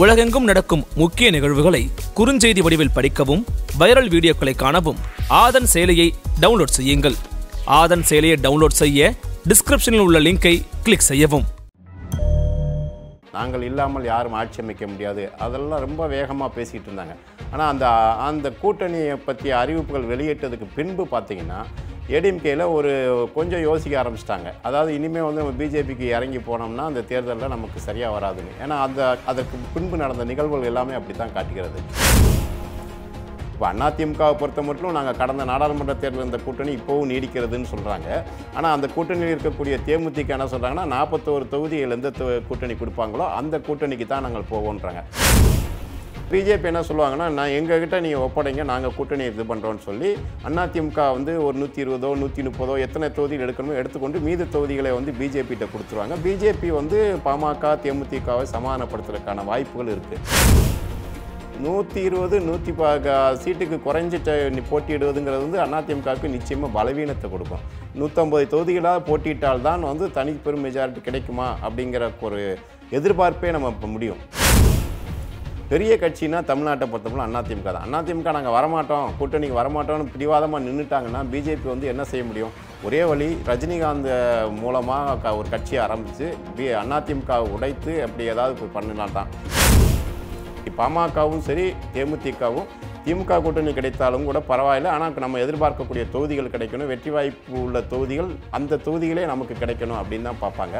உலகெங்கும் நடக்கும் முக்கிய நிகழ்வுகளை குறுஞ்செய்தி வடிவில் படிக்கவும் வைரல் வீடியோக்களை காணவும் ஆதன் செயலியை டவுன்லோட் செய்யுங்கள் ஆதன் செயலியை டவுன்லோட் செய்ய டிஸ்கிரிப்ஷனில் உள்ள லிங்கை கிளிக் செய்யவும் நாங்கள் இல்லாமல் யாரும் ஆட்சி அமைக்க முடியாது அதெல்லாம் ரொம்ப வேகமாக பேசிகிட்டு இருந்தாங்க ஆனால் அந்த அந்த கூட்டணியை பற்றிய அறிவிப்புகள் வெளியிட்டதுக்கு பின்பு பார்த்தீங்கன்னா ஏடிஎம்கேயில் ஒரு கொஞ்சம் யோசிக்க ஆரம்பிச்சிட்டாங்க அதாவது இனிமேல் வந்து நம்ம பிஜேபிக்கு இறங்கி போனோம்னா அந்த தேர்தலில் நமக்கு சரியாக வராதுன்னு ஏன்னா அந்த அதற்கு பின்பு நடந்த நிகழ்வுகள் எல்லாமே அப்படி தான் காட்டுகிறது இப்போ அதிமுகவை பொறுத்த மட்டும் நாங்கள் கடந்த நாடாளுமன்ற தேர்தல் இந்த கூட்டணி இப்போவும் நீடிக்கிறதுன்னு சொல்கிறாங்க ஆனால் அந்த கூட்டணியில் இருக்கக்கூடிய தேமுதிக என்ன சொல்கிறாங்கன்னா நாற்பத்தோரு தொகுதியில் எந்த கூட்டணி கொடுப்பாங்களோ அந்த கூட்டணிக்கு தான் நாங்கள் போவோன்றாங்க பிஜேபி என்ன சொல்லுவாங்கன்னா நான் எங்ககிட்ட நீங்கள் ஒப்படைங்க நாங்கள் கூட்டணி இது பண்ணுறோன்னு சொல்லி அதிமுக வந்து ஒரு நூற்றி இருபதோ நூற்றி முப்பதோ எத்தனை தொகுதிகள் எடுக்கணுமோ எடுத்துக்கொண்டு மீது தொகுதிகளை வந்து பிஜேபிகிட்ட கொடுத்துருவாங்க பிஜேபி வந்து பாமக தேமுதிகவை சமாதானப்படுத்துறதுக்கான வாய்ப்புகள் இருக்குது நூற்றி இருபது நூற்றி பா சீட்டுக்கு குறைஞ்சிட்ட போட்டியிடுவதுங்கிறது வந்து அதிமுகவுக்கு நிச்சயமாக பலவீனத்தை கொடுக்கும் நூற்றம்பது தொகுதிகளாக தான் வந்து தனிப்பெரும் மெஜாரிட்டி கிடைக்குமா அப்படிங்கிற ஒரு எதிர்பார்ப்பே நம்ம முடியும் பெரிய கட்சினா தமிழ்நாட்டை பொறுத்தவரை அதிமுக தான் அதிமுக நாங்கள் வரமாட்டோம் கூட்டணிக்கு வரமாட்டோம்னு பிடிவாதமாக நின்றுட்டாங்கன்னா பிஜேபி வந்து என்ன செய்ய முடியும் ஒரே வழி ரஜினிகாந்த் மூலமாக ஒரு கட்சியை ஆரம்பித்து பி அதிமுக உடைத்து அப்படி ஏதாவது பண்ணலாம் தான் பாமகவும் சரி தேமுதிகவும் திமுக கூட்டணி கிடைத்தாலும் கூட பரவாயில்ல ஆனால் நம்ம எதிர்பார்க்கக்கூடிய தொகுதிகள் கிடைக்கணும் வெற்றி வாய்ப்பு உள்ள தொகுதிகள் அந்த தொகுதிகளே நமக்கு கிடைக்கணும் அப்படின்னு தான் பார்ப்பாங்க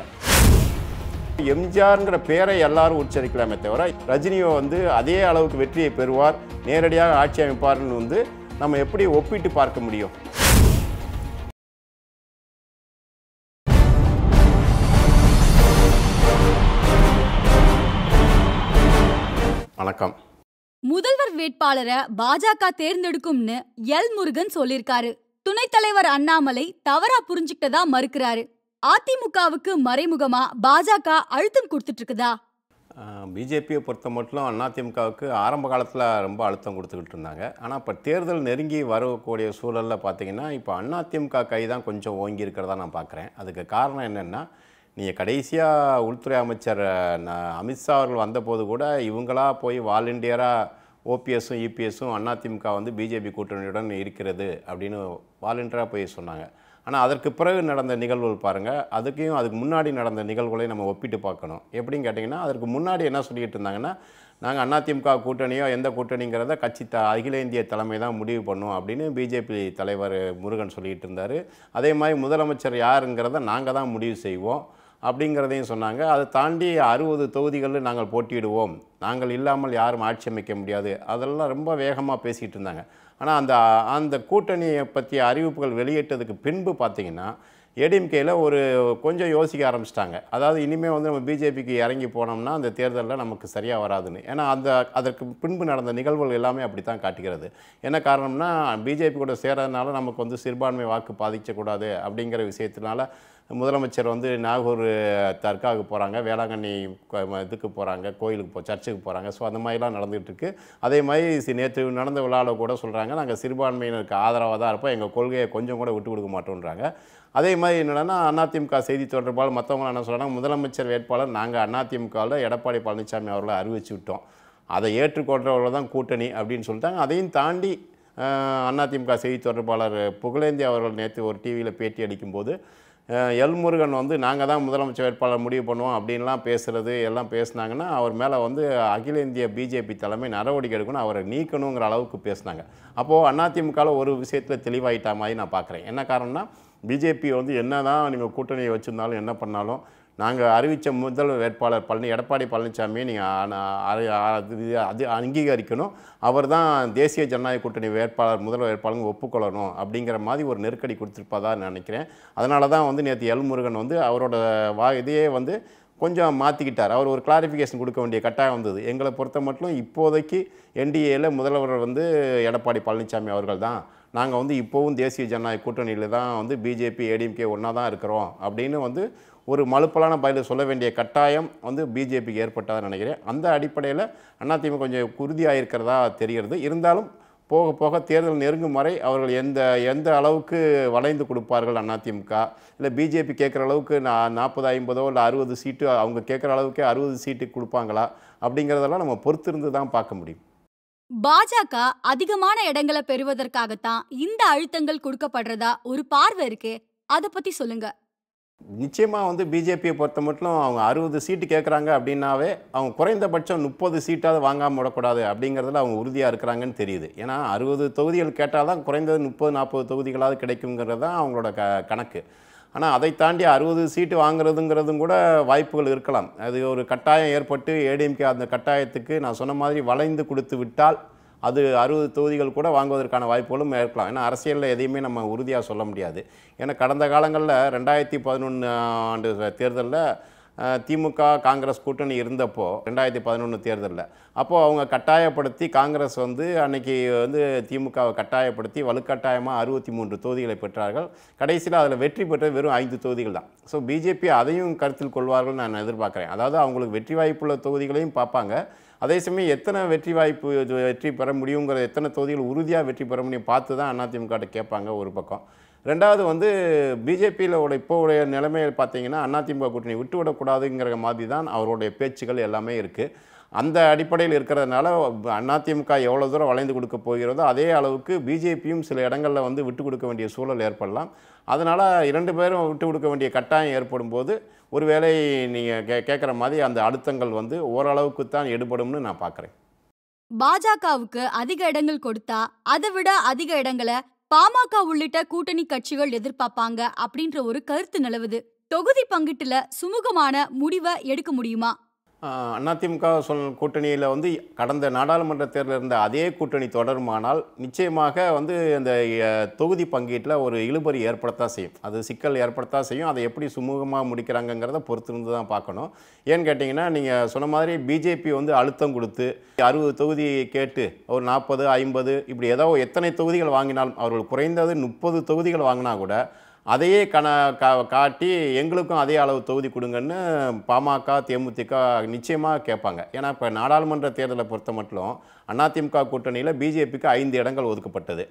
எம்ஜிஆர்ங்கிற பேரை எல்லாரும் உச்சரிக்கலாமே தவிர ரஜினியோ வந்து அதே அளவுக்கு வெற்றியை பெறுவார் நேரடியாக ஆட்சி அமைப்பார்னு வந்து நம்ம எப்படி ஒப்பிட்டு பார்க்க முடியும் வணக்கம் முதல்வர் வேட்பாளரை பாஜக தேர்ந்தெடுக்கும்னு எல் முருகன் சொல்லியிருக்காரு தலைவர் அண்ணாமலை தவறா அதிமுகவுக்கு மறைமுகமா பாஜக அழுத்தம் கொடுத்துட்டு இருக்குதா பிஜேபியை பொறுத்த மட்டும் அதிமுகவுக்கு ஆரம்ப காலத்தில் ரொம்ப அழுத்தம் கொடுத்துக்கிட்டு இருந்தாங்க ஆனால் இப்போ தேர்தல் நெருங்கி வரக்கூடிய சூழலில் பார்த்தீங்கன்னா இப்போ அதிமுக கை தான் கொஞ்சம் ஓங்கி இருக்கிறதா நான் பார்க்குறேன் அதுக்கு காரணம் என்னென்னா நீங்கள் கடைசியாக உள்துறை அமைச்சர் அமித்ஷா அவர்கள் வந்தபோது கூட இவங்களாக போய் வாலண்டியராக ஓபிஎஸும் இபிஎஸும் அதிமுக வந்து பிஜேபி கூட்டணியுடன் இருக்கிறது அப்படின்னு வாலண்டியராக போய் சொன்னாங்க ஆனால் அதற்கு பிறகு நடந்த நிகழ்வுகள் பாருங்கள் அதுக்கையும் அதுக்கு முன்னாடி நடந்த நிகழ்வுகளை நம்ம ஒப்பிட்டு பார்க்கணும் எப்படின்னு கேட்டிங்கன்னா அதற்கு முன்னாடி என்ன சொல்லிகிட்டு இருந்தாங்கன்னா நாங்கள் அதிமுக கூட்டணியோ எந்த கூட்டணிங்கிறத கட்சி த அகில இந்திய தலைமை தான் முடிவு பண்ணும் அப்படின்னு பிஜேபி தலைவர் முருகன் சொல்லிகிட்டு இருந்தார் அதே மாதிரி முதலமைச்சர் யாருங்கிறத நாங்கள் தான் முடிவு செய்வோம் அப்படிங்கிறதையும் சொன்னாங்க அதை தாண்டி அறுபது தொகுதிகளில் நாங்கள் போட்டியிடுவோம் நாங்கள் இல்லாமல் யாரும் ஆட்சி அமைக்க முடியாது அதெல்லாம் ரொம்ப வேகமாக பேசிகிட்டு இருந்தாங்க ஆனால் அந்த அந்த கூட்டணியை பற்றிய அறிவிப்புகள் வெளியிட்டதுக்கு பின்பு பார்த்திங்கன்னா ஏடிஎம்கேயில் ஒரு கொஞ்சம் யோசிக்க ஆரம்பிச்சிட்டாங்க அதாவது இனிமேல் வந்து நம்ம பிஜேபிக்கு இறங்கி போனோம்னா அந்த தேர்தலில் நமக்கு சரியாக வராதுன்னு ஏன்னா அந்த அதற்கு பின்பு நடந்த நிகழ்வுகள் எல்லாமே அப்படி தான் காட்டுகிறது என்ன காரணம்னா பிஜேபி கூட சேரதுனால நமக்கு வந்து சிறுபான்மை வாக்கு பாதிக்கக்கூடாது அப்படிங்கிற விஷயத்தினால முதலமைச்சர் வந்து நாகூர் தர்காவுக்கு போகிறாங்க வேளாங்கண்ணி இதுக்கு போகிறாங்க கோயிலுக்கு போ சர்ச்சுக்கு போகிறாங்க ஸோ அந்த மாதிரிலாம் நடந்துகிட்ருக்கு அதே மாதிரி நேற்று நடந்த விழாவில் கூட சொல்கிறாங்க நாங்கள் சிறுபான்மையினருக்கு ஆதரவாக தான் இருப்போம் எங்கள் கொள்கையை கொஞ்சம் கூட விட்டு கொடுக்க மாட்டோன்றாங்க அதே மாதிரி என்னென்னா அதிமுக செய்தி தொடர்பாளர் மற்றவங்க என்ன சொல்கிறாங்க முதலமைச்சர் வேட்பாளர் நாங்கள் அதிமுகவில் எடப்பாடி பழனிசாமி அவர்களை அறிவிச்சு விட்டோம் அதை ஏற்றுக்கொள்கிறவர்கள் தான் கூட்டணி அப்படின்னு சொல்லிட்டாங்க அதையும் தாண்டி அதிமுக செய்தி தொடர்பாளர் புகழேந்தி அவர்கள் நேற்று ஒரு டிவியில் பேட்டி அடிக்கும்போது முருகன் வந்து நாங்கள் தான் முதலமைச்சர் வேட்பாளர் முடிவு பண்ணுவோம் அப்படின்லாம் பேசுகிறது எல்லாம் பேசினாங்கன்னா அவர் மேலே வந்து அகில இந்திய பிஜேபி தலைமை நடவடிக்கை எடுக்கணும் அவரை நீக்கணுங்கிற அளவுக்கு பேசினாங்க அப்போது அதிமுகவில் ஒரு விஷயத்தில் தெளிவாயிட்ட மாதிரி நான் பார்க்குறேன் என்ன காரணம்னா பிஜேபி வந்து என்ன தான் நீங்கள் கூட்டணியை வச்சுருந்தாலும் என்ன பண்ணாலும் நாங்கள் அறிவித்த முதல் வேட்பாளர் பழனி எடப்பாடி பழனிசாமியை நீங்கள் அது அங்கீகரிக்கணும் அவர் தான் தேசிய ஜனநாயக கூட்டணி வேட்பாளர் முதல் வேட்பாளர் ஒப்புக்கொள்ளணும் அப்படிங்கிற மாதிரி ஒரு நெருக்கடி கொடுத்துருப்பதா நினைக்கிறேன் அதனால தான் வந்து நேற்று எல் முருகன் வந்து அவரோட வா இதையே வந்து கொஞ்சம் மாற்றிக்கிட்டார் அவர் ஒரு கிளாரிஃபிகேஷன் கொடுக்க வேண்டிய கட்டாயம் வந்தது எங்களை பொறுத்த மட்டும் இப்போதைக்கு என்டிஏல முதல்வர் வந்து எடப்பாடி பழனிசாமி அவர்கள் தான் நாங்கள் வந்து இப்போவும் தேசிய ஜனநாயக கூட்டணியில் தான் வந்து பிஜேபி ஏடிஎம்கே ஒன்றா தான் இருக்கிறோம் அப்படின்னு வந்து ஒரு மலுப்பலான பதிலை சொல்ல வேண்டிய கட்டாயம் வந்து பிஜேபிக்கு ஏற்பட்டதான் நினைக்கிறேன் அந்த அடிப்படையில் அதிமுக கொஞ்சம் உறுதியாக இருக்கிறதா தெரிகிறது இருந்தாலும் போக போக தேர்தல் நெருங்கும் வரை அவர்கள் எந்த எந்த அளவுக்கு வளைந்து கொடுப்பார்கள் அதிமுக இல்லை பிஜேபி கேட்குற அளவுக்கு நான் நாற்பது ஐம்பதோ இல்லை அறுபது சீட்டு அவங்க கேட்குற அளவுக்கு அறுபது சீட்டு கொடுப்பாங்களா அப்படிங்கிறதெல்லாம் நம்ம பொறுத்திருந்து தான் பார்க்க முடியும் பாஜக அதிகமான இடங்களை பெறுவதற்காகத்தான் இந்த அழுத்தங்கள் கொடுக்கப்படுறதா ஒரு பார்வை இருக்கு அதை பத்தி சொல்லுங்க நிச்சயமாக வந்து பிஜேபியை பொறுத்த மட்டும் அவங்க அறுபது சீட்டு கேட்குறாங்க அப்படின்னாவே அவங்க குறைந்தபட்சம் முப்பது சீட்டாவது வாங்காமல் விடக்கூடாது அப்படிங்கிறதுல அவங்க உறுதியாக இருக்கிறாங்கன்னு தெரியுது ஏன்னா அறுபது தொகுதிகள் கேட்டால் தான் குறைந்தது முப்பது நாற்பது தொகுதிகளாவது கிடைக்குங்கிறது தான் அவங்களோட க கணக்கு ஆனால் அதை தாண்டி அறுபது சீட்டு வாங்குறதுங்கிறதும் கூட வாய்ப்புகள் இருக்கலாம் அது ஒரு கட்டாயம் ஏற்பட்டு ஏடிஎம்கே அந்த கட்டாயத்துக்கு நான் சொன்ன மாதிரி வளைந்து கொடுத்து விட்டால் அது அறுபது தொகுதிகள் கூட வாங்குவதற்கான வாய்ப்புகளும் இருக்கலாம் ஏன்னா அரசியலில் எதையுமே நம்ம உறுதியாக சொல்ல முடியாது ஏன்னா கடந்த காலங்களில் ரெண்டாயிரத்தி பதினொன்று ஆண்டு தேர்தலில் திமுக காங்கிரஸ் கூட்டணி இருந்தப்போ ரெண்டாயிரத்தி பதினொன்று தேர்தலில் அப்போது அவங்க கட்டாயப்படுத்தி காங்கிரஸ் வந்து அன்றைக்கி வந்து திமுகவை கட்டாயப்படுத்தி வலுக்கட்டாயமாக அறுபத்தி மூன்று தொகுதிகளை பெற்றார்கள் கடைசியில் அதில் வெற்றி பெற்றது வெறும் ஐந்து தொகுதிகள் தான் ஸோ பிஜேபி அதையும் கருத்தில் கொள்வார்கள் நான் எதிர்பார்க்குறேன் அதாவது அவங்களுக்கு வெற்றி வாய்ப்புள்ள தொகுதிகளையும் பார்ப்பாங்க அதே சமயம் எத்தனை வெற்றி வாய்ப்பு வெற்றி பெற முடியுங்கிற எத்தனை தொகுதிகள் உறுதியாக வெற்றி பெற முடியும் பார்த்து தான் அதிமுகட்ட கேட்பாங்க ஒரு பக்கம் ரெண்டாவது வந்து பிஜேபியில் உள்ள இப்போ உடைய நிலைமையில் பார்த்தீங்கன்னா அதிமுக கூட்டணி விட்டுவிடக்கூடாதுங்கிற மாதிரி தான் அவருடைய பேச்சுகள் எல்லாமே இருக்குது அந்த அடிப்படையில் இருக்கிறதுனால அதிமுக எவ்வளோ தூரம் வளைந்து கொடுக்க போகிறதோ அதே அளவுக்கு பிஜேபியும் சில இடங்களில் வந்து விட்டு கொடுக்க வேண்டிய சூழல் ஏற்படலாம் அதனால் இரண்டு பேரும் விட்டு கொடுக்க வேண்டிய கட்டாயம் ஏற்படும் போது ஒருவேளை நீங்கள் கே கேட்குற மாதிரி அந்த அழுத்தங்கள் வந்து ஓரளவுக்கு தான் எடுபடும்னு நான் பார்க்குறேன் பாஜகவுக்கு அதிக இடங்கள் கொடுத்தா அதை விட அதிக இடங்களை பாமக உள்ளிட்ட கூட்டணி கட்சிகள் எதிர்பார்ப்பாங்க அப்படின்ற ஒரு கருத்து நிலவுது தொகுதி பங்கீட்டுல சுமூகமான முடிவை எடுக்க முடியுமா அதிமுக சொல் கூட்டணியில் வந்து கடந்த நாடாளுமன்ற தேர்தலில் இருந்த அதே கூட்டணி தொடருமானால் நிச்சயமாக வந்து இந்த தொகுதி பங்கீட்டில் ஒரு இழுபறி ஏற்படத்தான் செய்யும் அது சிக்கல் ஏற்படத்தான் செய்யும் அதை எப்படி சுமூகமாக முடிக்கிறாங்கங்கிறத பொறுத்திருந்து தான் பார்க்கணும் ஏன்னு கேட்டிங்கன்னா நீங்கள் சொன்ன மாதிரி பிஜேபி வந்து அழுத்தம் கொடுத்து அறுபது தொகுதி கேட்டு ஒரு நாற்பது ஐம்பது இப்படி ஏதோ எத்தனை தொகுதிகள் வாங்கினாலும் அவர்கள் குறைந்தது முப்பது தொகுதிகள் வாங்கினா கூட அதையே கண காட்டி எங்களுக்கும் அதே அளவு தொகுதி கொடுங்கன்னு பாமக தேமுதிக நிச்சயமாக கேட்பாங்க ஏன்னா இப்போ நாடாளுமன்ற தேர்தலை பொறுத்த மட்டும் அதிமுக கூட்டணியில் பிஜேபிக்கு ஐந்து இடங்கள் ஒதுக்கப்பட்டது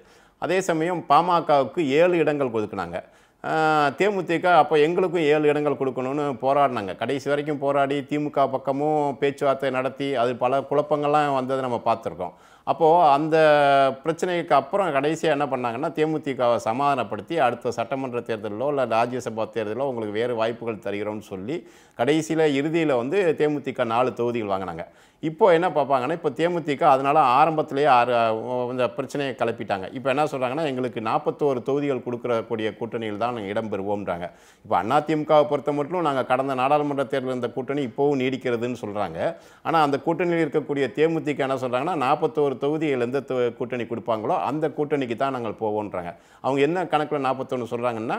அதே சமயம் பாமகவுக்கு ஏழு இடங்கள் ஒதுக்குனாங்க தேமுதிக அப்போ எங்களுக்கும் ஏழு இடங்கள் கொடுக்கணும்னு போராடினாங்க கடைசி வரைக்கும் போராடி திமுக பக்கமும் பேச்சுவார்த்தை நடத்தி அது பல குழப்பங்கள்லாம் வந்ததை நம்ம பார்த்துருக்கோம் அப்போது அந்த பிரச்சனைக்கு அப்புறம் கடைசியாக என்ன பண்ணாங்கன்னா தேமுதிகவை சமாதானப்படுத்தி அடுத்த சட்டமன்ற தேர்தலிலோ இல்லை ராஜ்யசபா தேர்தலோ உங்களுக்கு வேறு வாய்ப்புகள் தருகிறோம்னு சொல்லி கடைசியில் இறுதியில் வந்து தேமுதிக நாலு தொகுதிகள் வாங்கினாங்க இப்போது என்ன பார்ப்பாங்கன்னா இப்போ தேமுதிக அதனால் ஆரம்பத்திலேயே ஆறு இந்த பிரச்சனையை கிளப்பிட்டாங்க இப்போ என்ன சொல்கிறாங்கன்னா எங்களுக்கு நாற்பத்தோரு தொகுதிகள் கொடுக்கக்கூடிய கூட்டணியில் தான் நாங்கள் இடம்பெறுவோம்ன்றாங்க இப்போ அதிமுகவை பொறுத்த மட்டும் நாங்கள் கடந்த நாடாளுமன்ற தேர்தலில் இந்த கூட்டணி இப்போவும் நீடிக்கிறதுன்னு சொல்கிறாங்க ஆனால் அந்த கூட்டணியில் இருக்கக்கூடிய தேமுதிக என்ன சொல்கிறாங்கன்னா நாற்பத்தோரு தொகுதியில் எந்த கூட்டணி கொடுப்பாங்களோ அந்த கூட்டணிக்கு தான் நாங்கள் போவோன்றாங்க அவங்க என்ன கணக்கில் நாற்பத்தொன்று சொல்கிறாங்கன்னா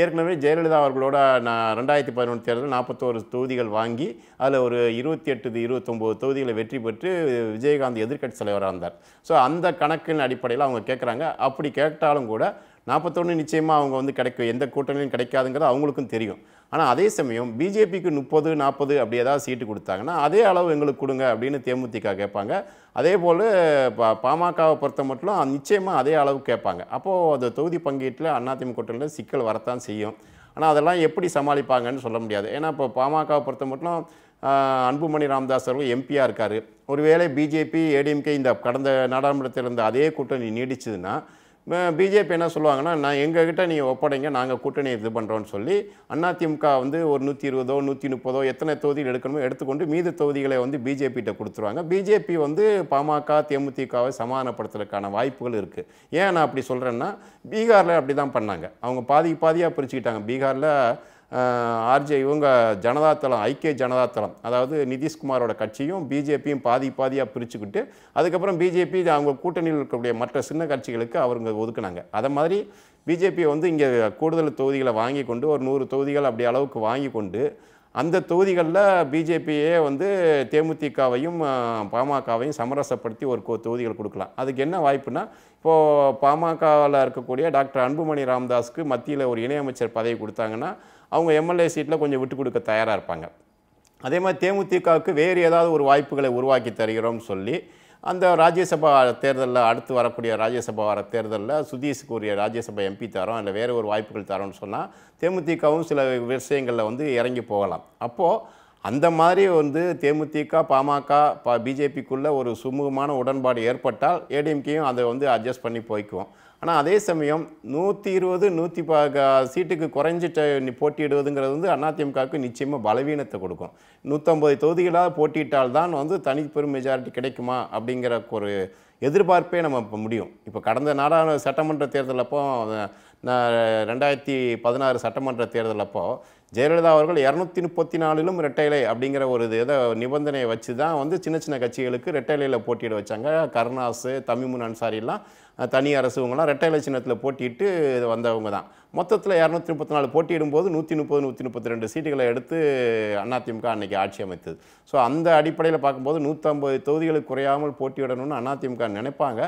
ஏற்கனவே ஜெயலலிதா அவர்களோட நான் ரெண்டாயிரத்தி பதினொன்று தேர்தலில் நாற்பத்தோரு தொகுதிகள் வாங்கி அதில் ஒரு இருபத்தி எட்டு இருபத்தொம்போது தொகுதிகளை வெற்றி பெற்று விஜயகாந்த் எதிர்க்கட்சி தலைவராக இருந்தார் ஸோ அந்த கணக்கின் அடிப்படையில் அவங்க கேட்குறாங்க அப்படி கேட்டாலும் கூட நாற்பத்தொன்று நிச்சயமாக அவங்க வந்து கிடைக்கும் எந்த கூட்டணியும் கிடைக்காதுங்கிறது அவங்களுக்கும் தெரியும் ஆனால் அதே சமயம் பிஜேபிக்கு முப்பது நாற்பது அப்படி ஏதாவது சீட்டு கொடுத்தாங்கன்னா அதே அளவு எங்களுக்கு கொடுங்க அப்படின்னு தேமுதிக கேட்பாங்க அதே போல் பா பாமகவை பொறுத்த மட்டும் நிச்சயமாக அதே அளவு கேட்பாங்க அப்போது அந்த தொகுதி பங்கீட்டில் அதிமுக கூட்டணியில் சிக்கல் வரத்தான் செய்யும் ஆனால் அதெல்லாம் எப்படி சமாளிப்பாங்கன்னு சொல்ல முடியாது ஏன்னா இப்போ பாமகவை பொறுத்த மட்டும் அன்புமணி ராமதாஸ் அவர்கள் எம்பியாக இருக்கார் ஒருவேளை பிஜேபி ஏடிஎம்கே இந்த கடந்த நாடாளுமன்றத்தில் இருந்த அதே கூட்டணி நீடிச்சதுன்னா பிஜேபி என்ன சொல்லுவாங்கன்னா நான் எங்ககிட்ட நீங்கள் ஒப்படைங்க நாங்கள் கூட்டணி இது பண்ணுறோன்னு சொல்லி அதிமுக வந்து ஒரு நூற்றி இருபதோ நூற்றி முப்பதோ எத்தனை தொகுதிகள் எடுக்கணுமோ எடுத்துக்கொண்டு மீது தொகுதிகளை வந்து பிஜேபிகிட்ட கொடுத்துருவாங்க பிஜேபி வந்து பாமக தேமுதிகவை சமாதானப்படுத்துறதுக்கான வாய்ப்புகள் இருக்குது ஏன் நான் அப்படி சொல்கிறேன்னா பீகாரில் அப்படி தான் பண்ணாங்க அவங்க பாதி பாதியாக பிரிச்சுக்கிட்டாங்க பீகாரில் ஆர்ஜே இவங்க ஜனதாதளம் ஐக்கிய ஜனதாதளம் அதாவது நிதிஷ்குமாரோட கட்சியும் பிஜேபியும் பாதி பாதியாக பிரிச்சுக்கிட்டு அதுக்கப்புறம் பிஜேபி அவங்க கூட்டணியில் இருக்கக்கூடிய மற்ற சின்ன கட்சிகளுக்கு அவங்க ஒதுக்குனாங்க அதை மாதிரி பிஜேபி வந்து இங்கே கூடுதல் தொகுதிகளை வாங்கி கொண்டு ஒரு நூறு தொகுதிகள் அப்படி அளவுக்கு வாங்கி கொண்டு அந்த தொகுதிகளில் பிஜேபியே வந்து தேமுதிகவையும் பாமகவையும் சமரசப்படுத்தி ஒரு தொகுதிகள் கொடுக்கலாம் அதுக்கு என்ன வாய்ப்புனா இப்போது பாமகவில் இருக்கக்கூடிய டாக்டர் அன்புமணி ராமதாஸுக்கு மத்தியில் ஒரு இணையமைச்சர் பதவி கொடுத்தாங்கன்னா அவங்க எம்எல்ஏ சீட்டில் கொஞ்சம் விட்டு கொடுக்க தயாராக இருப்பாங்க அதே மாதிரி தேமுதிகவுக்கு வேறு ஏதாவது ஒரு வாய்ப்புகளை உருவாக்கி தருகிறோம்னு சொல்லி அந்த ராஜ்யசபா தேர்தலில் அடுத்து வரக்கூடிய ராஜ்யசபா வர தேர்தலில் சுதீஷுக்கு உரிய ராஜ்யசபா எம்பி தரோம் இல்லை வேறு ஒரு வாய்ப்புகள் தரோம்னு சொன்னால் தேமுதிகவும் சில விஷயங்களில் வந்து இறங்கி போகலாம் அப்போது அந்த மாதிரி வந்து தேமுதிக பாமக பா பிஜேபிக்குள்ளே ஒரு சுமூகமான உடன்பாடு ஏற்பட்டால் ஏடிஎம்கேயும் அதை வந்து அட்ஜஸ்ட் பண்ணி போய்க்குவோம் ஆனால் அதே சமயம் நூற்றி இருபது நூற்றி பா சீட்டுக்கு குறைஞ்சிட்டு போட்டியிடுவதுங்கிறது வந்து அதிமுகவுக்கு நிச்சயமாக பலவீனத்தை கொடுக்கும் நூற்றம்பது தொகுதிகளாக போட்டியிட்டால் தான் வந்து தனி பெரும் மெஜாரிட்டி கிடைக்குமா அப்படிங்கிற ஒரு எதிர்பார்ப்பே நம்ம இப்போ முடியும் இப்போ கடந்த நாடாளுமன்ற சட்டமன்ற தேர்தல் அப்போ ரெண்டாயிரத்தி பதினாறு சட்டமன்ற தேர்தல் ஜெயலலிதா அவர்கள் இரநூத்தி முப்பத்தி நாலிலும் ரெட்டைலை அப்படிங்கிற ஒரு இதை நிபந்தனையை வச்சு தான் வந்து சின்ன சின்ன கட்சிகளுக்கு ரெட்டைலையில் போட்டியிட வச்சாங்க கருணாஸு தமிமுன் அன்சாரிலாம் தனி அரசு ரெட்டைலை சின்னத்தில் போட்டிட்டு வந்தவங்க தான் மொத்தத்தில் இரநூத்தி முப்பத்தி நாலு போட்டியிடும்போது நூற்றி முப்பது நூற்றி முப்பத்தி ரெண்டு சீட்டுகளை எடுத்து அதிமுக அன்றைக்கி ஆட்சி அமைத்தது ஸோ அந்த அடிப்படையில் பார்க்கும்போது நூற்றம்பது தொகுதிகளுக்கு குறையாமல் போட்டியிடணும்னு அதிமுக நினைப்பாங்க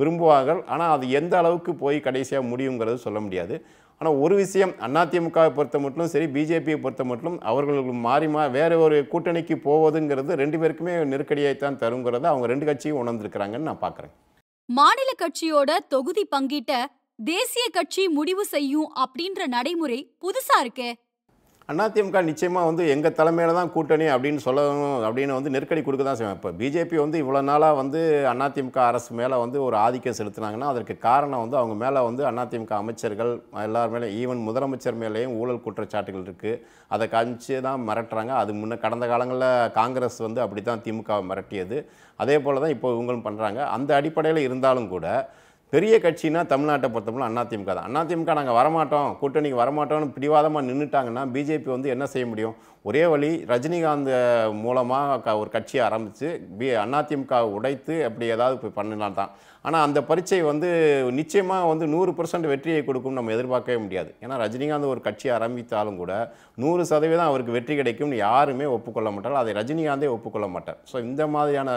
விரும்புவார்கள் ஆனால் அது எந்த அளவுக்கு போய் கடைசியாக முடியுங்கிறது சொல்ல முடியாது ஆனால் ஒரு விஷயம் அதிமுகவை பொறுத்த மட்டும் சரி பிஜேபியை பொறுத்த மட்டும் அவர்களுக்கு மாறி மா வேறு ஒரு கூட்டணிக்கு போவதுங்கிறது ரெண்டு பேருக்குமே நெருக்கடியைத்தான் தருங்கிறத அவங்க ரெண்டு கட்சியும் உணர்ந்துருக்கிறாங்கன்னு நான் பார்க்குறேன் மாநில கட்சியோட தொகுதி பங்கிட்ட தேசிய கட்சி முடிவு செய்யும் அப்படின்ற நடைமுறை புதுசா இருக்கு அதிமுக நிச்சயமாக வந்து எங்கள் தலைமையில் தான் கூட்டணி அப்படின்னு சொல்லணும் அப்படின்னு வந்து நெருக்கடி கொடுக்க தான் செய்வேன் இப்போ பிஜேபி வந்து இவ்வளோ நாளாக வந்து அதிமுக அரசு மேலே வந்து ஒரு ஆதிக்கம் செலுத்தினாங்கன்னா அதற்கு காரணம் வந்து அவங்க மேலே வந்து அதிமுக அமைச்சர்கள் எல்லார் மேலே ஈவன் முதலமைச்சர் மேலேயும் ஊழல் குற்றச்சாட்டுகள் இருக்குது அதை காமிச்சு தான் மிரட்டுறாங்க அது முன்னே கடந்த காலங்களில் காங்கிரஸ் வந்து அப்படி தான் திமுக மிரட்டியது அதே போல் தான் இப்போ இவங்களும் பண்ணுறாங்க அந்த அடிப்படையில் இருந்தாலும் கூட பெரிய கட்சினா தமிழ்நாட்டை பொறுத்தவரை அதிமுக தான் அதிமுக நாங்கள் வரமாட்டோம் கூட்டணிக்கு வரமாட்டோம்னு பிடிவாதமாக நின்றுட்டாங்கன்னா பிஜேபி வந்து என்ன செய்ய முடியும் ஒரே வழி ரஜினிகாந்த் மூலமாக க ஒரு கட்சியை ஆரம்பித்து பி அதிமுக உடைத்து அப்படி ஏதாவது போய் பண்ணினால் தான் ஆனால் அந்த பரீட்சை வந்து நிச்சயமாக வந்து நூறு பர்சன்ட் வெற்றியை கொடுக்கும் நம்ம எதிர்பார்க்கவே முடியாது ஏன்னா ரஜினிகாந்த் ஒரு கட்சியை ஆரம்பித்தாலும் கூட நூறு சதவீதம் அவருக்கு வெற்றி கிடைக்கும்னு யாருமே ஒப்புக்கொள்ள மாட்டார் அதை ரஜினிகாந்தே ஒப்புக்கொள்ள மாட்டார் ஸோ இந்த மாதிரியான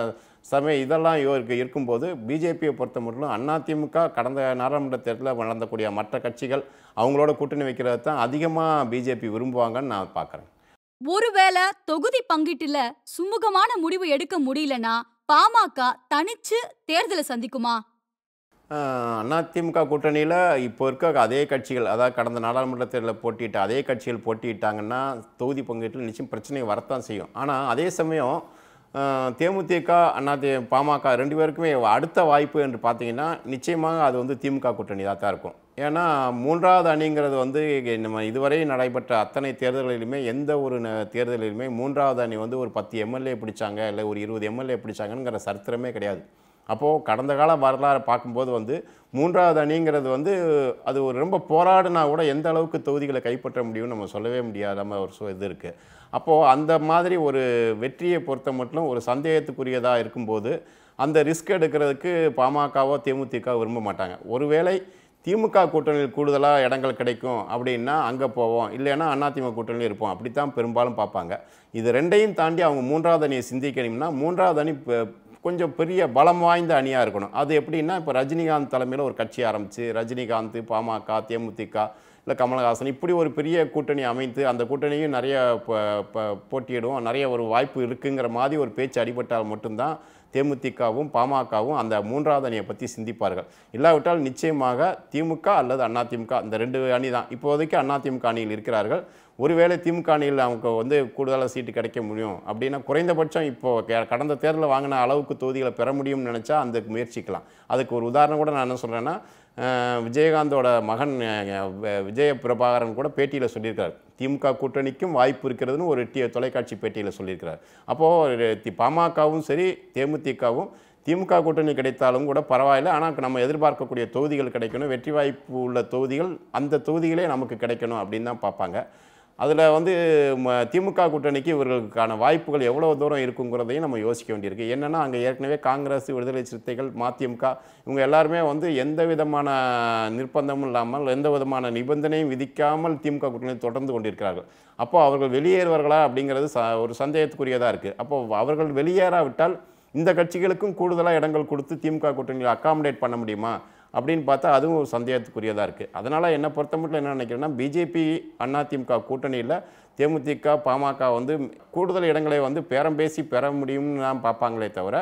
சமயம் இதெல்லாம் இவருக்கு இருக்கும்போது பிஜேபியை பொறுத்த மட்டும் அதிமுக கடந்த நாடாளுமன்ற தேர்தலில் வளர்ந்தக்கூடிய மற்ற கட்சிகள் அவங்களோட கூட்டணி வைக்கிறது தான் அதிகமாக பிஜேபி விரும்புவாங்கன்னு நான் பார்க்குறேன் ஒருவேளை தொகுதி பங்கீட்டுல சுமூகமான முடிவு எடுக்க முடியலனா பாமக தனிச்சு தேர்தலை சந்திக்குமா அதிமுக கூட்டணியில் இப்போ இருக்க அதே கட்சிகள் அதாவது கடந்த நாடாளுமன்ற தேர்தலில் போட்டிட்டு அதே கட்சிகள் போட்டிட்டாங்கன்னா தொகுதி பங்கீட்டில் நிச்சயம் பிரச்சனை வரத்தான் செய்யும் ஆனால் அதே சமயம் தேமுதிக அண்ணா தே பாமக ரெண்டு பேருக்குமே அடுத்த வாய்ப்பு என்று பார்த்தீங்கன்னா நிச்சயமாக அது வந்து திமுக கூட்டணி தான் இருக்கும் ஏன்னா மூன்றாவது அணிங்கிறது வந்து நம்ம இதுவரை நடைபெற்ற அத்தனை தேர்தல்களிலுமே எந்த ஒரு தேர்தலிலுமே மூன்றாவது அணி வந்து ஒரு பத்து எம்எல்ஏ பிடிச்சாங்க இல்லை ஒரு இருபது எம்எல்ஏ பிடிச்சாங்கங்கிற சரித்திரமே கிடையாது அப்போது கடந்த கால வரலாறு பார்க்கும்போது வந்து மூன்றாவது அணிங்கிறது வந்து அது ஒரு ரொம்ப போராடினா கூட எந்த அளவுக்கு தொகுதிகளை கைப்பற்ற முடியும்னு நம்ம சொல்லவே முடியாத ஒரு இது இருக்குது அப்போது அந்த மாதிரி ஒரு வெற்றியை பொறுத்த மட்டும் ஒரு சந்தேகத்துக்குரியதாக இருக்கும்போது அந்த ரிஸ்க் எடுக்கிறதுக்கு பாமகவோ தேமுதிக விரும்ப மாட்டாங்க ஒருவேளை திமுக கூட்டணியில் கூடுதலாக இடங்கள் கிடைக்கும் அப்படின்னா அங்கே போவோம் இல்லைன்னா அதிமுக கூட்டணியில் இருப்போம் அப்படி தான் பெரும்பாலும் பார்ப்பாங்க இது ரெண்டையும் தாண்டி அவங்க மூன்றாவது அணியை சிந்திக்கணும்னா மூன்றாவது அணி கொஞ்சம் பெரிய பலம் வாய்ந்த அணியாக இருக்கணும் அது எப்படின்னா இப்போ ரஜினிகாந்த் தலைமையில் ஒரு கட்சி ஆரம்பித்து ரஜினிகாந்த் பாமக தேமுதிக இல்லை கமலஹாசன் இப்படி ஒரு பெரிய கூட்டணி அமைத்து அந்த கூட்டணியும் நிறைய போட்டியிடும் நிறைய ஒரு வாய்ப்பு இருக்குங்கிற மாதிரி ஒரு பேச்சு அடிபட்டால் மட்டும்தான் தேமுதிகவும் பாமகவும் அந்த மூன்றாவது அணியை பற்றி சிந்திப்பார்கள் இல்லாவிட்டால் நிச்சயமாக திமுக அல்லது அதிமுக இந்த ரெண்டு அணி தான் இப்போதைக்கு அதிமுக அணியில் இருக்கிறார்கள் ஒருவேளை திமுக அணியில் அவங்க வந்து கூடுதலாக சீட்டு கிடைக்க முடியும் அப்படின்னா குறைந்தபட்சம் இப்போது கடந்த தேர்தலில் வாங்கின அளவுக்கு தொகுதிகளை பெற முடியும்னு நினச்சா அந்த முயற்சிக்கலாம் அதுக்கு ஒரு உதாரணம் கூட நான் என்ன சொல்கிறேன்னா விஜயகாந்தோட மகன் விஜய பிரபாகரன் கூட பேட்டியில் சொல்லியிருக்கார் திமுக கூட்டணிக்கும் வாய்ப்பு இருக்கிறதுன்னு ஒரு டி தொலைக்காட்சி பேட்டியில் சொல்லியிருக்கிறார் அப்போது பாமகவும் சரி தேமுதிகவும் திமுக கூட்டணி கிடைத்தாலும் கூட பரவாயில்ல ஆனால் நம்ம எதிர்பார்க்கக்கூடிய தொகுதிகள் கிடைக்கணும் வெற்றி வாய்ப்பு உள்ள தொகுதிகள் அந்த தொகுதிகளே நமக்கு கிடைக்கணும் அப்படின்னு தான் பார்ப்பாங்க அதில் வந்து திமுக கூட்டணிக்கு இவர்களுக்கான வாய்ப்புகள் எவ்வளோ தூரம் இருக்குங்கிறதையும் நம்ம யோசிக்க வேண்டியிருக்கு என்னென்னா அங்கே ஏற்கனவே காங்கிரஸ் விடுதலை சிறுத்தைகள் மதிமுக இவங்க எல்லாருமே வந்து எந்த விதமான நிர்பந்தமும் இல்லாமல் எந்த விதமான நிபந்தனையும் விதிக்காமல் திமுக கூட்டணியை தொடர்ந்து கொண்டிருக்கிறார்கள் அப்போது அவர்கள் வெளியேறுவார்களா அப்படிங்கிறது ச ஒரு சந்தேகத்துக்குரியதாக இருக்குது அப்போது அவர்கள் வெளியேறாவிட்டால் இந்த கட்சிகளுக்கும் கூடுதலாக இடங்கள் கொடுத்து திமுக கூட்டணியில் அக்காமடேட் பண்ண முடியுமா அப்படின்னு பார்த்தா அதுவும் ஒரு சந்தேகத்துக்குரியதாக இருக்குது அதனால் என்னை பொறுத்த மட்டும் என்ன நினைக்கிறேன்னா பிஜேபி அதிமுக கூட்டணியில் தேமுதிக பாமக வந்து கூடுதல் இடங்களை வந்து பேரம் பேசி பெற முடியும்னு நான் பார்ப்பாங்களே தவிர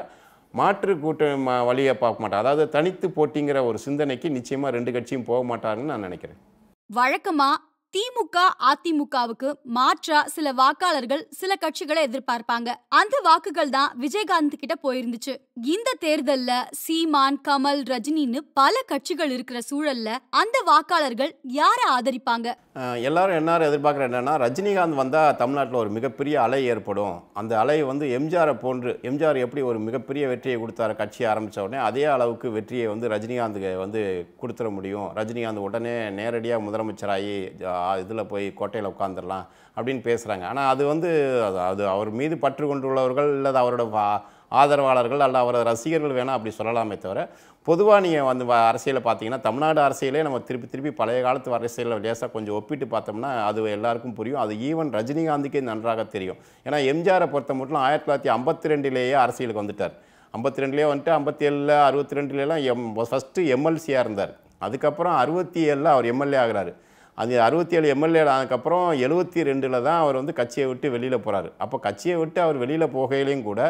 மாற்று கூட்ட வழியை பார்க்க மாட்டேன் அதாவது தனித்து போட்டிங்கிற ஒரு சிந்தனைக்கு நிச்சயமாக ரெண்டு கட்சியும் போக மாட்டாங்கன்னு நான் நினைக்கிறேன் வழக்கமாக திமுக அதிமுகவுக்கு மாற்றா சில வாக்காளர்கள் சில கட்சிகளை எதிர்பார்ப்பாங்க அந்த வாக்குகள் தான் விஜயகாந்த் கிட்ட போயிருந்துச்சு இந்த தேர்தல்ல சீமான் கமல் ரஜினின்னு பல கட்சிகள் இருக்கிற சூழல்ல அந்த வாக்காளர்கள் யார ஆதரிப்பாங்க எல்லாரும் என்ன எதிர்பார்க்குற என்னென்னா ரஜினிகாந்த் வந்தால் தமிழ்நாட்டில் ஒரு மிகப்பெரிய அலை ஏற்படும் அந்த அலை வந்து எம்ஜிஆரை போன்று எம்ஜிஆர் எப்படி ஒரு மிகப்பெரிய வெற்றியை கொடுத்தார கட்சி ஆரம்பித்த உடனே அதே அளவுக்கு வெற்றியை வந்து ரஜினிகாந்துக்கு வந்து கொடுத்துட முடியும் ரஜினிகாந்த் உடனே நேரடியாக முதலமைச்சராகி இதில் போய் கோட்டையில் உட்காந்துடலாம் அப்படின்னு பேசுகிறாங்க ஆனால் அது வந்து அது அவர் மீது பற்று கொண்டுள்ளவர்கள் இல்லை அவரோட ஆதரவாளர்கள் அல்ல அவரது ரசிகர்கள் வேணால் அப்படி சொல்லலாமே தவிர பொதுவாக நீங்கள் வந்து அரசியலில் பார்த்தீங்கன்னா தமிழ்நாடு அரசியலே நம்ம திருப்பி திருப்பி பழைய காலத்து அரசியலில் லேசாக கொஞ்சம் ஒப்பிட்டு பார்த்தோம்னா அது எல்லாருக்கும் புரியும் அது ஈவன் ரஜினிகாந்துக்கே நன்றாக தெரியும் ஏன்னா எம்ஜிஆரை பொறுத்த மட்டும் ஆயிரத்தி தொள்ளாயிரத்தி ஐம்பத்தி ரெண்டுலேயே அரசியலுக்கு வந்துட்டார் ஐம்பத்தி ரெண்டுலேயே வந்துட்டு ஐம்பத்தி ஏழில் அறுபத்தி ரெண்டுலாம் எம் ஃபஸ்ட்டு எம்எல்சியாக இருந்தார் அதுக்கப்புறம் அறுபத்தி ஏழில் அவர் எம்எல்ஏ ஆகிறாரு அது அறுபத்தி ஏழு எம்எல்ஏ ஆனதுக்கப்புறம் எழுபத்தி ரெண்டில் தான் அவர் வந்து கட்சியை விட்டு வெளியில் போகிறாரு அப்போ கட்சியை விட்டு அவர் வெளியில் போகையிலையும் கூட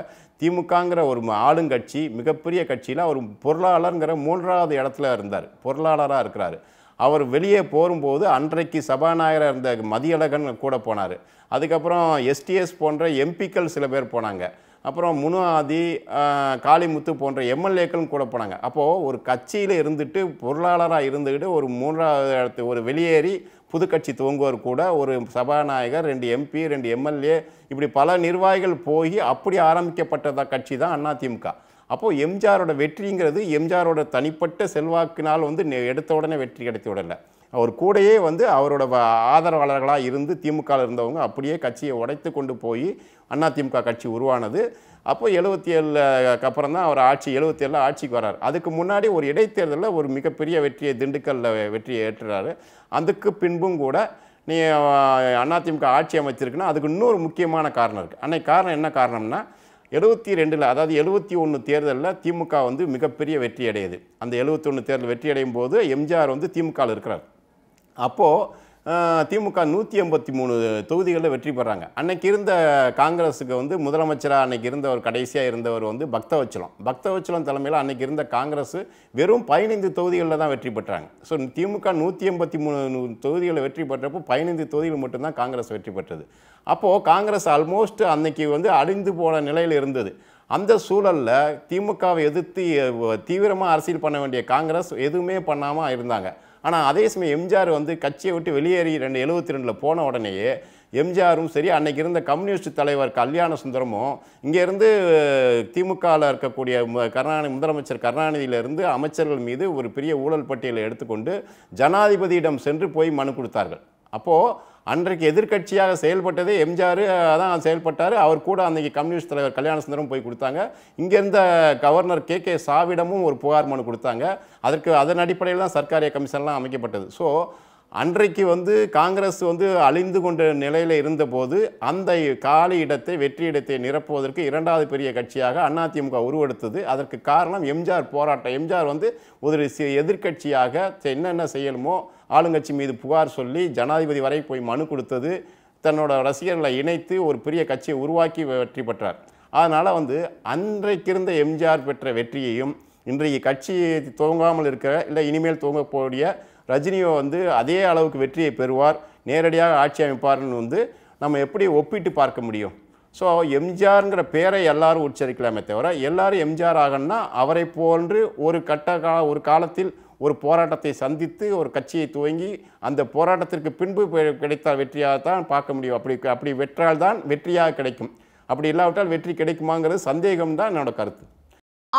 திமுகங்கிற ஒரு ஆளுங்கட்சி மிகப்பெரிய கட்சியில் அவர் பொருளாளருங்கிற மூன்றாவது இடத்துல இருந்தார் பொருளாளராக இருக்கிறார் அவர் வெளியே போகும்போது அன்றைக்கு சபாநாயகர் இருந்த மதியழகன் கூட போனார் அதுக்கப்புறம் எஸ்டிஎஸ் போன்ற எம்பிக்கள் சில பேர் போனாங்க அப்புறம் முனு ஆதி காளிமுத்து போன்ற எம்எல்ஏக்களும் கூட போனாங்க அப்போது ஒரு கட்சியில் இருந்துட்டு பொருளாளராக இருந்துக்கிட்டு ஒரு மூன்றாவது இடத்து ஒரு வெளியேறி புது கட்சி துவங்குவர் கூட ஒரு சபாநாயகர் ரெண்டு எம்பி ரெண்டு எம்எல்ஏ இப்படி பல நிர்வாகிகள் போய் அப்படி ஆரம்பிக்கப்பட்டதா கட்சி தான் அதிமுக அப்போது எம்ஜிஆரோட வெற்றிங்கிறது எம்ஜிஆரோட தனிப்பட்ட செல்வாக்கினால் வந்து எடுத்த உடனே வெற்றி கிடைத்த விடலை அவர் கூடையே வந்து அவரோட ஆதரவாளர்களாக இருந்து திமுகவில் இருந்தவங்க அப்படியே கட்சியை உடைத்து கொண்டு போய் அண்ணா திமுக கட்சி உருவானது அப்போ எழுபத்தி ஏழுக்கு அப்புறம் தான் அவர் ஆட்சி எழுபத்தி ஏழில் ஆட்சிக்கு வரார் அதுக்கு முன்னாடி ஒரு இடைத்தேர்தலில் ஒரு மிகப்பெரிய வெற்றியை திண்டுக்கல்லில் வெற்றியை ஏற்றுறாரு அதுக்கு பின்பும் கூட நீ அதிமுக ஆட்சி அமைச்சிருக்குன்னா அதுக்கு இன்னொரு முக்கியமான காரணம் இருக்குது அன்னைக்கு காரணம் என்ன காரணம்னா எழுபத்தி ரெண்டில் அதாவது எழுபத்தி ஒன்று தேர்தலில் திமுக வந்து மிகப்பெரிய வெற்றி அடையுது அந்த எழுபத்தி ஒன்று தேர்தல் வெற்றி அடையும் போது எம்ஜிஆர் வந்து திமுகவில் இருக்கிறார் அப்போது திமுக நூற்றி எண்பத்தி மூணு தொகுதிகளில் வெற்றி பெறாங்க அன்னைக்கு இருந்த காங்கிரஸுக்கு வந்து முதலமைச்சராக அன்னைக்கு இருந்தவர் கடைசியாக இருந்தவர் வந்து பக்தவச்சலம் பக்தவச்சலம் தலைமையில் அன்னைக்கு இருந்த காங்கிரஸ் வெறும் பதினைந்து தொகுதிகளில் தான் வெற்றி பெற்றாங்க ஸோ திமுக நூற்றி எண்பத்தி மூணு தொகுதிகளில் வெற்றி பெற்றப்போ பதினைந்து தொகுதிகள் மட்டும்தான் காங்கிரஸ் வெற்றி பெற்றது அப்போது காங்கிரஸ் ஆல்மோஸ்ட் அன்னைக்கு வந்து அழிந்து போன நிலையில் இருந்தது அந்த சூழலில் திமுகவை எதிர்த்து தீவிரமாக அரசியல் பண்ண வேண்டிய காங்கிரஸ் எதுவுமே பண்ணாமல் இருந்தாங்க ஆனால் அதே சமயம் எம்ஜிஆர் வந்து கட்சியை விட்டு வெளியேறி ரெண்டு எழுபத்தி ரெண்டில் போன உடனேயே எம்ஜிஆரும் சரி அன்னைக்கு இருந்த கம்யூனிஸ்ட் தலைவர் கல்யாண சுந்தரமும் இங்கேருந்து திமுகவில் இருக்கக்கூடிய கருணாநிதி முதலமைச்சர் கருணாநிதியிலிருந்து அமைச்சர்கள் மீது ஒரு பெரிய ஊழல் பட்டியலை எடுத்துக்கொண்டு ஜனாதிபதியிடம் சென்று போய் மனு கொடுத்தார்கள் அப்போது அன்றைக்கு எதிர்கட்சியாக செயல்பட்டதே எம்ஜிஆர் தான் செயல்பட்டார் அவர் கூட அன்றைக்கி கம்யூனிஸ்ட் தலைவர் கல்யாண சுந்தரம் போய் கொடுத்தாங்க இங்கேருந்த கவர்னர் கே கே சாவிடமும் ஒரு புகார் மனு கொடுத்தாங்க அதற்கு அதன் அடிப்படையில் தான் சர்க்காரிய கமிஷன்லாம் அமைக்கப்பட்டது ஸோ அன்றைக்கு வந்து காங்கிரஸ் வந்து அழிந்து கொண்ட நிலையில் இருந்தபோது அந்த காலி இடத்தை வெற்றி இடத்தை நிரப்புவதற்கு இரண்டாவது பெரிய கட்சியாக அதிமுக உருவெடுத்தது அதற்கு காரணம் எம்ஜிஆர் போராட்டம் எம்ஜிஆர் வந்து ஒரு எதிர்கட்சியாக என்னென்ன செய்யணுமோ ஆளுங்கட்சி மீது புகார் சொல்லி ஜனாதிபதி வரை போய் மனு கொடுத்தது தன்னோட ரசிகர்களை இணைத்து ஒரு பெரிய கட்சியை உருவாக்கி வெற்றி பெற்றார் அதனால் வந்து அன்றைக்கிருந்த எம்ஜிஆர் பெற்ற வெற்றியையும் இன்றைய கட்சி துவங்காமல் இருக்கிற இல்லை இனிமேல் துவங்கக்கூடிய ரஜினியோ வந்து அதே அளவுக்கு வெற்றியை பெறுவார் நேரடியாக ஆட்சி அமைப்பார்னு வந்து நம்ம எப்படி ஒப்பிட்டு பார்க்க முடியும் ஸோ எம்ஜிஆருங்கிற பேரை எல்லாரும் உச்சரிக்கலாமே தவிர எல்லாரும் எம்ஜிஆர் ஆகணும்னா அவரை போன்று ஒரு கட்ட கா ஒரு காலத்தில் ஒரு போராட்டத்தை சந்தித்து ஒரு கட்சியை துவங்கி அந்த போராட்டத்திற்கு பின்பு கிடைத்த வெற்றியாக தான் பார்க்க முடியும் அப்படி அப்படி வெற்றால் தான் வெற்றியாக கிடைக்கும் அப்படி இல்லாவிட்டால் வெற்றி கிடைக்குமாங்கிறது சந்தேகம் தான் என்னோடய கருத்து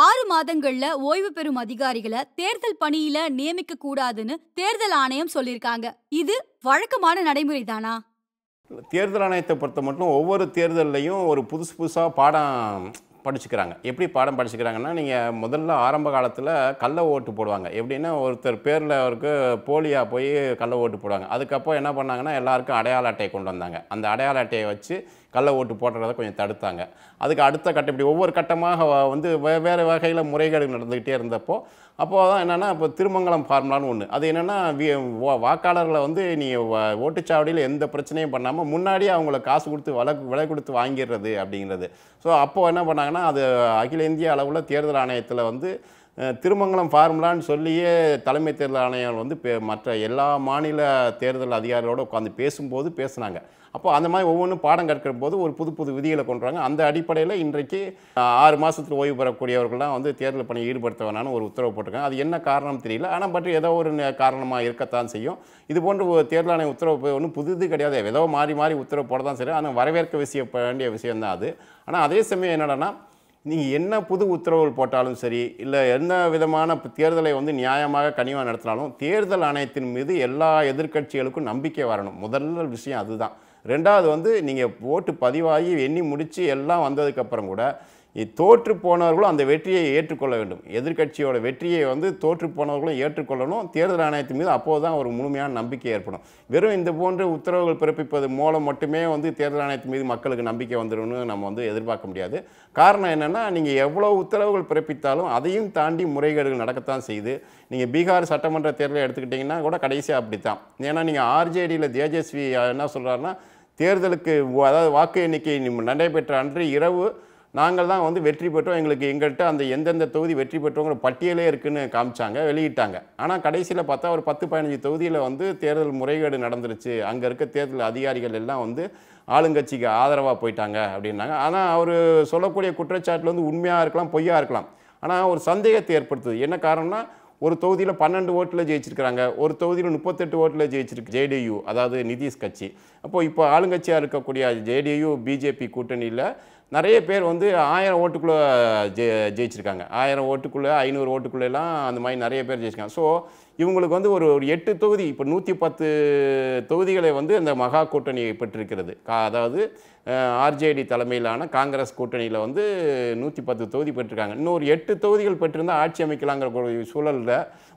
ஆறு மாதங்கள்ல ஓய்வு பெறும் அதிகாரிகளை தேர்தல் பணியில நியமிக்க கூடாதுன்னு தேர்தல் ஆணையம் சொல்லியிருக்காங்க இது வழக்கமான நடைமுறை தானா தேர்தல் ஆணையத்தை பொறுத்த மட்டும் ஒவ்வொரு தேர்தல்லையும் ஒரு புதுசு புதுசாக பாடம் படிச்சுக்கிறாங்க எப்படி பாடம் படிச்சுக்கிறாங்கன்னா நீங்கள் முதல்ல ஆரம்ப காலத்தில் கள்ள ஓட்டு போடுவாங்க எப்படின்னா ஒருத்தர் பேரில் அவருக்கு போலியாக போய் கள்ள ஓட்டு போடுவாங்க அதுக்கப்புறம் என்ன பண்ணாங்கன்னா எல்லாருக்கும் அடையாள அட்டையை கொண்டு வந்தாங்க அந்த அடையாள அட்டையை வச்சு கள்ள ஓட்டு போடுறத கொஞ்சம் தடுத்தாங்க அதுக்கு அடுத்த கட்டம் இப்படி ஒவ்வொரு கட்டமாக வந்து வே வேறு வகையில் முறைகேடு நடந்துக்கிட்டே இருந்தப்போ அப்போது தான் என்னென்னா இப்போ திருமங்கலம் ஃபார்முலான்னு ஒன்று அது என்னென்னா வாக்காளர்களை வந்து நீ ஓட்டுச்சாவடியில் எந்த பிரச்சனையும் பண்ணாமல் முன்னாடியே அவங்கள காசு கொடுத்து விலை விலை கொடுத்து வாங்கிடுறது அப்படிங்கிறது ஸோ அப்போது என்ன பண்ணாங்கன்னா அது அகில இந்திய அளவில் தேர்தல் ஆணையத்தில் வந்து திருமங்கலம் ஃபார்முலான்னு சொல்லியே தலைமை தேர்தல் ஆணையம் வந்து மற்ற எல்லா மாநில தேர்தல் அதிகாரிகளோடு உட்காந்து பேசும்போது பேசுனாங்க அப்போ அந்த மாதிரி ஒவ்வொன்றும் பாடம் கற்கிற போது ஒரு புது புது விதிகளை கொண்டு வராங்க அந்த அடிப்படையில் இன்றைக்கு ஆறு மாதத்தில் ஓய்வு பெறக்கூடியவர்கள்லாம் வந்து தேர்தல் பணியை ஈடுபடுத்த வேணாம்னு ஒரு உத்தரவு போட்டிருக்காங்க அது என்ன காரணம் தெரியல ஆனால் பட் ஏதோ ஒரு காரணமாக இருக்கத்தான் செய்யும் இது போன்ற ஒரு தேர்தல் ஆணைய உத்தரவு ஒன்றும் புதுது கிடையாது ஏதோ மாறி மாறி உத்தரவு போட தான் சரி ஆனால் வரவேற்க விஷயம் வேண்டிய விஷயம்தான் அது ஆனால் அதே சமயம் என்னென்னா நீங்கள் என்ன புது உத்தரவுகள் போட்டாலும் சரி இல்லை என்ன விதமான தேர்தலை வந்து நியாயமாக கனிவாக நடத்தினாலும் தேர்தல் ஆணையத்தின் மீது எல்லா எதிர்கட்சிகளுக்கும் நம்பிக்கை வரணும் முதல்ல விஷயம் அதுதான் ரெண்டாவது வந்து நீங்கள் ஓட்டு பதிவாகி எண்ணி முடித்து எல்லாம் வந்ததுக்கப்புறம் கூட தோற்று போனவர்களும் அந்த வெற்றியை ஏற்றுக்கொள்ள வேண்டும் எதிர்கட்சியோட வெற்றியை வந்து தோற்று போனவர்களும் ஏற்றுக்கொள்ளணும் தேர்தல் ஆணையத்தின் மீது அப்போது தான் ஒரு முழுமையான நம்பிக்கை ஏற்படும் வெறும் இந்த போன்ற உத்தரவுகள் பிறப்பிப்பது மூலம் மட்டுமே வந்து தேர்தல் ஆணையத்தின் மீது மக்களுக்கு நம்பிக்கை வந்துடும்னு நம்ம வந்து எதிர்பார்க்க முடியாது காரணம் என்னென்னா நீங்கள் எவ்வளோ உத்தரவுகள் பிறப்பித்தாலும் அதையும் தாண்டி முறைகேடுகள் நடக்கத்தான் செய்யுது நீங்கள் பீகார் சட்டமன்ற தேர்தலை எடுத்துக்கிட்டிங்கன்னா கூட கடைசியாக அப்படி தான் ஏன்னா நீங்கள் ஆர்ஜேடியில் தேஜஸ்வி என்ன சொல்கிறாருன்னா தேர்தலுக்கு அதாவது வாக்கு எண்ணிக்கை நடைபெற்ற அன்று இரவு நாங்கள் தான் வந்து வெற்றி பெற்றோம் எங்களுக்கு எங்கள்கிட்ட அந்த எந்தெந்த தொகுதி வெற்றி பெற்றோங்கிற பட்டியலே இருக்குதுன்னு காமிச்சாங்க வெளியிட்டாங்க ஆனால் கடைசியில் பார்த்தா ஒரு பத்து பதினஞ்சு தொகுதியில் வந்து தேர்தல் முறைகேடு நடந்துருச்சு அங்கே இருக்க தேர்தல் அதிகாரிகள் எல்லாம் வந்து ஆளுங்கட்சிக்கு ஆதரவாக போயிட்டாங்க அப்படின்னாங்க ஆனால் அவர் சொல்லக்கூடிய குற்றச்சாட்டில் வந்து உண்மையாக இருக்கலாம் பொய்யாக இருக்கலாம் ஆனால் ஒரு சந்தேகத்தை ஏற்படுத்துது என்ன காரணம்னா ஒரு தொகுதியில் பன்னெண்டு ஓட்டில் ஜெயிச்சிருக்கிறாங்க ஒரு தொகுதியில் முப்பத்தெட்டு ஓட்டில் ஜெயிச்சிருக்கு ஜேடியு அதாவது நிதிஷ் கட்சி அப்போது இப்போ ஆளுங்கட்சியாக இருக்கக்கூடிய ஜேடியு பிஜேபி கூட்டணியில் நிறைய பேர் வந்து ஆயிரம் ஓட்டுக்குள்ளே ஜெ ஜெயிச்சிருக்காங்க ஆயிரம் ஓட்டுக்குள்ளே ஐநூறு ஓட்டுக்குள்ளெல்லாம் அந்த மாதிரி நிறைய பேர் ஜெயிச்சிருக்காங்க ஸோ இவங்களுக்கு வந்து ஒரு ஒரு எட்டு தொகுதி இப்போ நூற்றி பத்து தொகுதிகளை வந்து அந்த மகா கூட்டணி பெற்றிருக்கிறது கா அதாவது ஆர்ஜேடி தலைமையிலான காங்கிரஸ் கூட்டணியில் வந்து நூற்றி பத்து தொகுதி பெற்றிருக்காங்க இன்னொரு எட்டு தொகுதிகள் பெற்றிருந்தால் ஆட்சி அமைக்கலாங்கிற ஒரு சூழலில்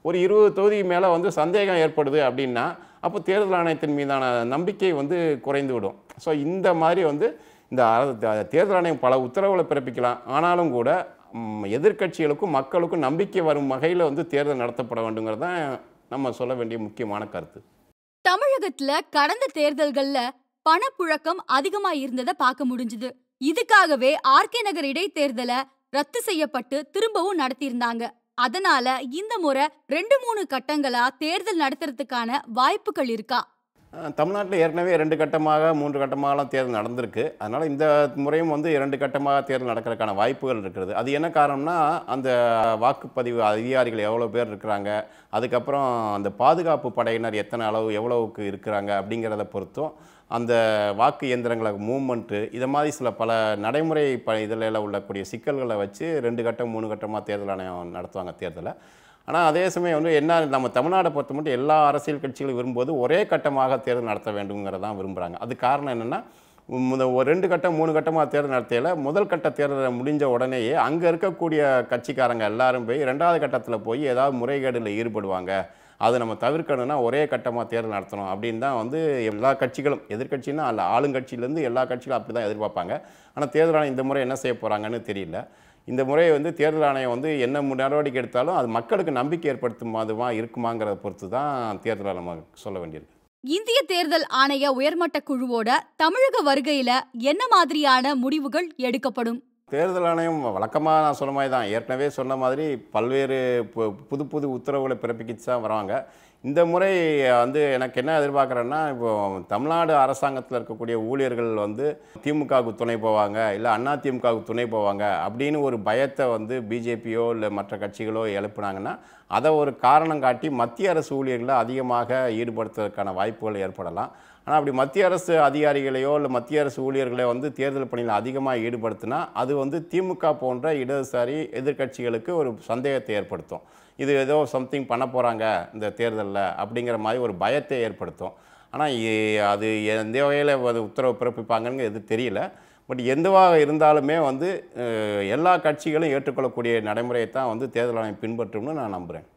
ஒரு இருபது தொகுதி மேலே வந்து சந்தேகம் ஏற்படுது அப்படின்னா அப்போ தேர்தல் ஆணையத்தின் மீதான நம்பிக்கை வந்து குறைந்து விடும் ஸோ இந்த மாதிரி வந்து இந்த தேர்தல் ஆணையம் பல உத்தரவுகளை பிறப்பிக்கலாம் ஆனாலும் கூட எதிர்கட்சிகளுக்கும் மக்களுக்கும் நம்பிக்கை வரும் வகையில் வந்து தேர்தல் நடத்தப்பட வேண்டுங்கிறது தான் நம்ம சொல்ல வேண்டிய முக்கியமான கருத்து தமிழகத்துல கடந்த தேர்தல்கள்ல பணப்புழக்கம் அதிகமா இருந்ததை பார்க்க முடிஞ்சது இதுக்காகவே ஆர்கே நகர் இடைத்தேர்தலை ரத்து செய்யப்பட்டு திரும்பவும் நடத்தியிருந்தாங்க அதனால இந்த முறை ரெண்டு மூணு கட்டங்களா தேர்தல் நடத்துறதுக்கான வாய்ப்புகள் இருக்கா தமிழ்நாட்டில் ஏற்கனவே இரண்டு கட்டமாக மூன்று கட்டமாகலாம் தேர்தல் நடந்திருக்கு அதனால் இந்த முறையும் வந்து இரண்டு கட்டமாக தேர்தல் நடக்கிறதுக்கான வாய்ப்புகள் இருக்கிறது அது என்ன காரணம்னா அந்த வாக்குப்பதிவு அதிகாரிகள் எவ்வளோ பேர் இருக்கிறாங்க அதுக்கப்புறம் அந்த பாதுகாப்பு படையினர் எத்தனை அளவு எவ்வளவுக்கு இருக்கிறாங்க அப்படிங்கிறத பொறுத்தும் அந்த வாக்கு இயந்திரங்களை மூவ்மெண்ட்டு இதை மாதிரி சில பல நடைமுறை ப இதில் உள்ளக்கூடிய சிக்கல்களை வச்சு ரெண்டு கட்டம் மூணு கட்டமாக தேர்தல் ஆணையம் நடத்துவாங்க தேர்தலை ஆனால் அதே சமயம் வந்து என்ன நம்ம தமிழ்நாடை பொறுத்த மட்டும் எல்லா அரசியல் கட்சிகளும் விரும்பும்போது ஒரே கட்டமாக தேர்தல் நடத்த வேண்டுங்கிறதான் விரும்புகிறாங்க அது காரணம் என்னென்னா ஒரு ரெண்டு கட்டம் மூணு கட்டமாக தேர்தல் நடத்தியில் முதல் கட்ட தேர்தல் முடிஞ்ச உடனேயே அங்கே இருக்கக்கூடிய கட்சிக்காரங்க எல்லாரும் போய் ரெண்டாவது கட்டத்தில் போய் ஏதாவது முறைகேடில் ஈடுபடுவாங்க அதை நம்ம தவிர்க்கணும்னா ஒரே கட்டமாக தேர்தல் நடத்தணும் அப்படின்னு தான் வந்து எல்லா கட்சிகளும் எதிர்கட்சின்னா அல்ல ஆளுங்கட்சியிலேருந்து எல்லா கட்சிகளும் அப்படி தான் எதிர்பார்ப்பாங்க ஆனால் தேர்தலான இந்த முறை என்ன செய்ய போகிறாங்கன்னு தெரியல இந்த முறையை வந்து தேர்தல் ஆணையம் வந்து என்ன நடவடிக்கை எடுத்தாலும் அது மக்களுக்கு நம்பிக்கை ஏற்படுத்தும் அதுவா இருக்குமாங்கிறத பொறுத்து தான் தேர்தல் சொல்ல வேண்டியிருக்கு இந்திய தேர்தல் ஆணைய உயர்மட்ட குழுவோட தமிழக வருகையில என்ன மாதிரியான முடிவுகள் எடுக்கப்படும் தேர்தல் ஆணையம் வழக்கமாக நான் சொன்ன மாதிரி தான் ஏற்கனவே சொன்ன மாதிரி பல்வேறு புது புது உத்தரவுகளை பிறப்பிக்கிட்டு தான் வராங்க இந்த முறை வந்து எனக்கு என்ன எதிர்பார்க்குறேன்னா இப்போ தமிழ்நாடு அரசாங்கத்தில் இருக்கக்கூடிய ஊழியர்கள் வந்து திமுகவுக்கு துணை போவாங்க இல்லை அண்ணா திமுகவுக்கு துணை போவாங்க அப்படின்னு ஒரு பயத்தை வந்து பிஜேபியோ இல்லை மற்ற கட்சிகளோ எழுப்புனாங்கன்னா அதை ஒரு காரணம் காட்டி மத்திய அரசு ஊழியர்களை அதிகமாக ஈடுபடுத்துவதற்கான வாய்ப்புகள் ஏற்படலாம் ஆனால் அப்படி மத்திய அரசு அதிகாரிகளையோ இல்லை மத்திய அரசு ஊழியர்களையோ வந்து தேர்தல் பணியில் அதிகமாக ஈடுபடுத்தினா அது வந்து திமுக போன்ற இடதுசாரி எதிர்கட்சிகளுக்கு ஒரு சந்தேகத்தை ஏற்படுத்தும் இது ஏதோ சம்திங் பண்ண போகிறாங்க இந்த தேர்தலில் அப்படிங்கிற மாதிரி ஒரு பயத்தை ஏற்படுத்தும் ஆனால் அது எந்த வகையில் அது உத்தரவு பிறப்பிப்பாங்கன்னு எது தெரியல பட் எதுவாக இருந்தாலுமே வந்து எல்லா கட்சிகளும் ஏற்றுக்கொள்ளக்கூடிய நடைமுறையை தான் வந்து தேர்தல் ஆணையம் பின்பற்றும்னு நான் நம்புகிறேன்